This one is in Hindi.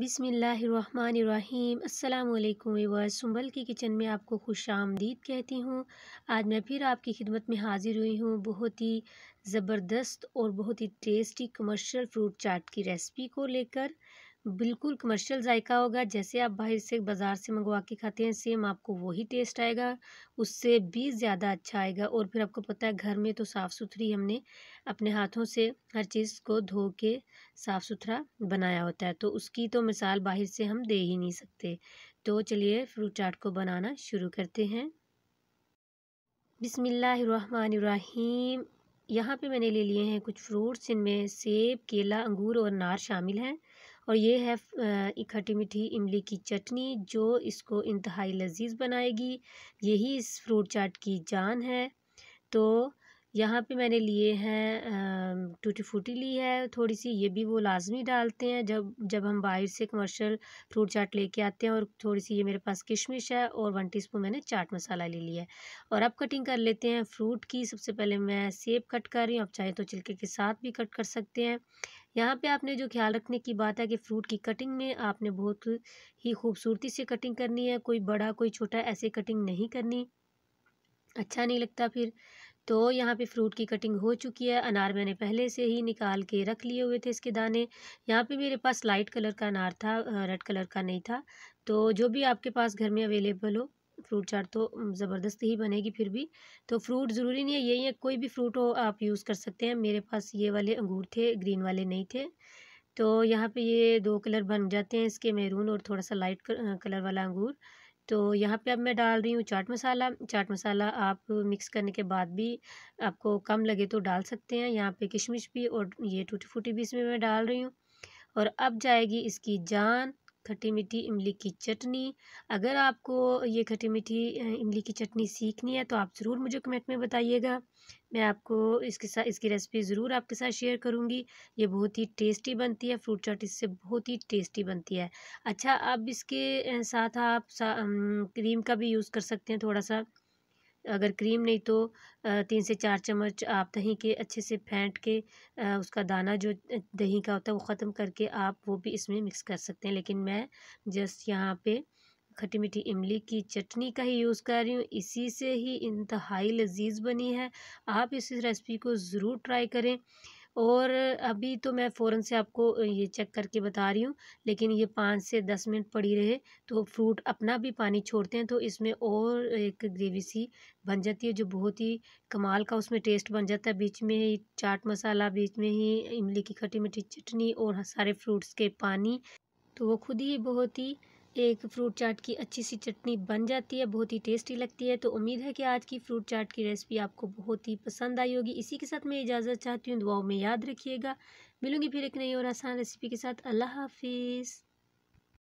बिसमीम् अल्लाम वर सुंबल की किचन में आपको खुश आमदीद कहती हूँ आज मैं फिर आपकी खिदमत में हाज़िर हुई हूँ बहुत ही ज़बरदस्त और बहुत ही टेस्टी कमर्शियल फ्रूट चाट की रेसिपी को लेकर बिल्कुल कमर्शियल जायका होगा जैसे आप बाहर से बाज़ार से मंगवा के खाते हैं सेम आपको वही टेस्ट आएगा उससे भी ज़्यादा अच्छा आएगा और फिर आपको पता है घर में तो साफ़ सुथरी हमने अपने हाथों से हर चीज़ को धो के साफ़ सुथरा बनाया होता है तो उसकी तो मिसाल बाहर से हम दे ही नहीं सकते तो चलिए फ्रूट चाट को बनाना शुरू करते हैं बिसमीम यहाँ पे मैंने ले लिए हैं कुछ फ्रूट्स इनमें सेब केला अंगूर और नार शामिल हैं और ये है इकट्ठी मीठी इमली की चटनी जो इसको इंतहाई लजीज बनाएगी यही इस फ्रूट चाट की जान है तो यहाँ पे मैंने लिए हैं टूटी फूटी ली है थोड़ी सी ये भी वो लाजमी डालते हैं जब जब हम बाहर से कमर्शियल फ्रूट चाट लेके आते हैं और थोड़ी सी ये मेरे पास किशमिश है और वन टीस्पून मैंने चाट मसाला ले लिया है और अब कटिंग कर लेते हैं फ्रूट की सबसे पहले मैं सेब कट कर रही हूँ आप चाहे तो छिलके के साथ भी कट कर सकते हैं यहाँ पे आपने जो ख्याल रखने की बात है कि फ्रूट की कटिंग में आपने बहुत ही खूबसूरती से कटिंग करनी है कोई बड़ा कोई छोटा ऐसे कटिंग नहीं करनी अच्छा नहीं लगता फिर तो यहाँ पे फ्रूट की कटिंग हो चुकी है अनार मैंने पहले से ही निकाल के रख लिए हुए थे इसके दाने यहाँ पे मेरे पास लाइट कलर का अनार था रेड कलर का नहीं था तो जो भी आपके पास घर में अवेलेबल हो फ्रूट चाट तो ज़बरदस्त ही बनेगी फिर भी तो फ्रूट ज़रूरी नहीं है यही है कोई भी फ्रूट हो आप यूज़ कर सकते हैं मेरे पास ये वाले अंगूर थे ग्रीन वाले नहीं थे तो यहाँ पे ये दो कलर बन जाते हैं इसके मेहरून और थोड़ा सा लाइट कलर वाला अंगूर तो यहाँ पे अब मैं डाल रही हूँ चाट मसाला चाट मसाला आप मिक्स करने के बाद भी आपको कम लगे तो डाल सकते हैं यहाँ पे किशमिश भी और ये टूटी फूटी भी इसमें मैं डाल रही हूँ और अब जाएगी इसकी जान खट्टी मीठी इमली की चटनी अगर आपको ये खट्टी मीठी इमली की चटनी सीखनी है तो आप ज़रूर मुझे कमेंट में बताइएगा मैं आपको इसके साथ इसकी रेसिपी ज़रूर आपके साथ शेयर करूँगी ये बहुत ही टेस्टी बनती है फ्रूट चाट इससे बहुत ही टेस्टी बनती है अच्छा अब इसके साथ आप सा, क्रीम का भी यूज़ कर सकते हैं थोड़ा सा अगर क्रीम नहीं तो तीन से चार चम्मच आप दही के अच्छे से फेंट के उसका दाना जो दही का होता है वो ख़त्म करके आप वो भी इसमें मिक्स कर सकते हैं लेकिन मैं जस्ट यहाँ पे खट्टी मीठी इमली की चटनी का ही यूज़ कर रही हूँ इसी से ही इंतहाई लजीज बनी है आप इस रेसिपी को ज़रूर ट्राई करें और अभी तो मैं फ़ौरन से आपको ये चेक करके बता रही हूँ लेकिन ये पाँच से दस मिनट पड़ी रहे तो फ्रूट अपना भी पानी छोड़ते हैं तो इसमें और एक ग्रेवी सी बन जाती है जो बहुत ही कमाल का उसमें टेस्ट बन जाता है बीच में ही चाट मसाला बीच में ही इमली की खट्टी मीठी चटनी और सारे फ्रूट्स के पानी तो वो खुद ही बहुत ही एक फ्रूट चाट की अच्छी सी चटनी बन जाती है बहुत ही टेस्टी लगती है तो उम्मीद है कि आज की फ्रूट चाट की रेसिपी आपको बहुत ही पसंद आई होगी इसी के साथ मैं इजाज़त चाहती हूँ दुआओं में याद रखिएगा मिलूँगी फिर एक नई और आसान रेसिपी के साथ अल्लाह हाफिज़